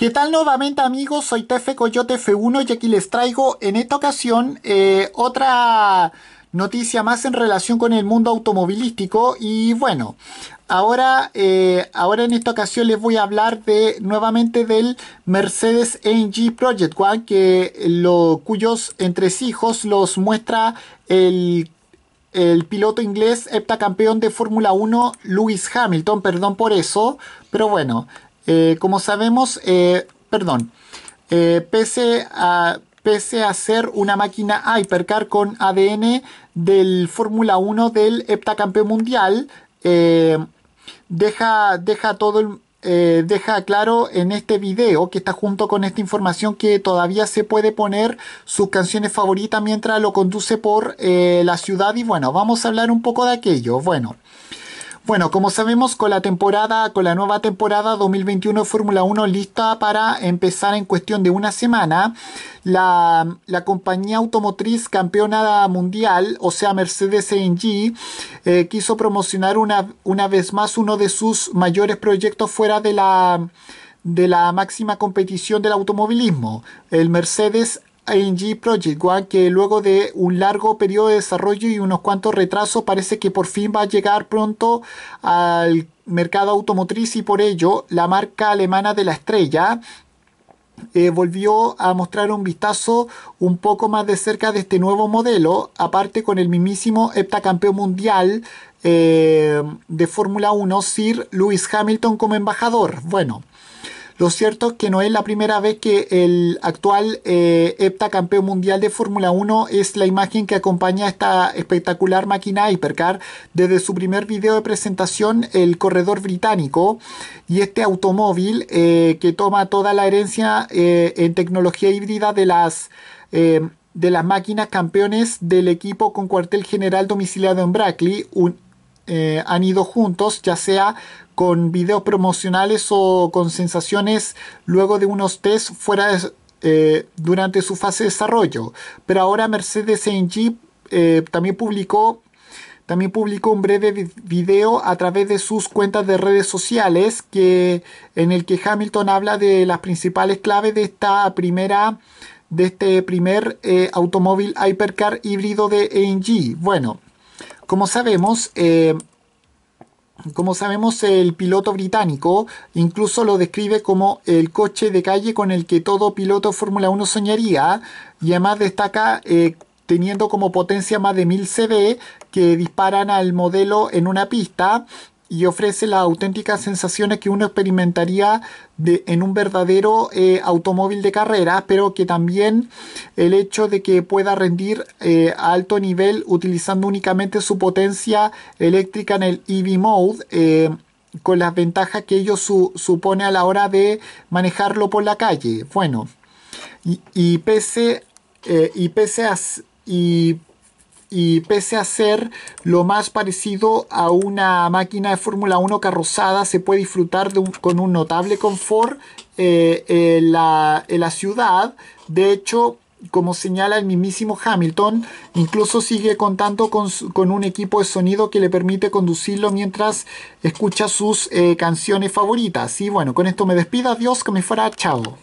¿Qué tal nuevamente amigos? Soy Tefe Coyote F1 y aquí les traigo en esta ocasión eh, otra noticia más en relación con el mundo automovilístico y bueno, ahora, eh, ahora en esta ocasión les voy a hablar de nuevamente del Mercedes AMG Project One que lo, cuyos entresijos los muestra el el piloto inglés heptacampeón de Fórmula 1 Lewis Hamilton, perdón por eso, pero bueno, eh, como sabemos, eh, perdón, eh, pese, a, pese a ser una máquina Hypercar con ADN del Fórmula 1 del heptacampeón mundial, deja, deja todo deja claro en este video que está junto con esta información que todavía se puede poner sus canciones favoritas mientras lo conduce por la ciudad y bueno, vamos a hablar un poco de aquello. Bueno, bueno, como sabemos, con la temporada, con la nueva temporada 2021 Fórmula 1 lista para empezar en cuestión de una semana, la, compañía automotriz campeona mundial, o sea, Mercedes AMG, e eh, quiso promocionar una, una vez más uno de sus mayores proyectos fuera de la de la máxima competición del automovilismo, el Mercedes ING Project ¿ah? que luego de un largo periodo de desarrollo y unos cuantos retrasos parece que por fin va a llegar pronto al mercado automotriz y por ello la marca alemana de la estrella eh, volvió a mostrar un vistazo un poco más de cerca de este nuevo modelo, aparte con el mismísimo heptacampeón mundial eh, de Fórmula 1, Sir Lewis Hamilton como embajador. Bueno, lo cierto es que no es la primera vez que el actual eh, heptacampeón mundial de Fórmula 1 es la imagen que acompaña a esta espectacular máquina Hypercar desde su primer video de presentación, el corredor británico, y este automóvil eh, que toma toda la herencia eh, en tecnología híbrida de las eh, de máquinas campeones del equipo con cuartel general domiciliado en Brackley, un eh, han ido juntos, ya sea con videos promocionales o con sensaciones luego de unos test fuera eh, durante su fase de desarrollo. Pero ahora Mercedes AMG eh, también publicó también publicó un breve video a través de sus cuentas de redes sociales que, en el que Hamilton habla de las principales claves de esta primera de este primer automóvil hypercar híbrido de AMG. Bueno, como sabemos, eh, como sabemos, el piloto británico incluso lo describe como el coche de calle con el que todo piloto Fórmula 1 soñaría y además destaca eh, teniendo como potencia más de 1000 CV que disparan al modelo en una pista y ofrece las auténticas sensaciones que uno experimentaría de, en un verdadero eh, automóvil de carrera, pero que también el hecho de que pueda rendir eh, a alto nivel utilizando únicamente su potencia eléctrica en el EV mode. Eh, con las ventajas que ello supone a la hora de manejarlo por la calle. Bueno, y, y pese, y a, y y pese a ser lo más parecido a una máquina de Fórmula 1 carrozada, se puede disfrutar con un notable confort en eh, eh, eh, la ciudad. De hecho, como señala el mismísimo Hamilton, incluso sigue contando con, un equipo de sonido que le permite conducirlo mientras escucha sus canciones favoritas. Y bueno, con esto me despido, adiós, que me fuera, chao.